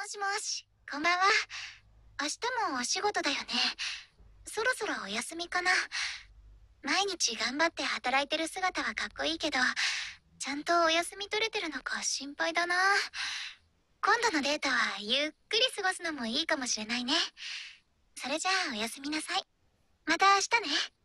もしもし、こんばんは。明日もお仕事だよね。そろそろお休みかな。毎日頑張って働いてる姿はかっこいいけど、ちゃんとお休み取れてるのか心配だな。今度のデータはゆっくり過ごすのもいいかもしれないね。それじゃあおやすみなさい。また明日ね。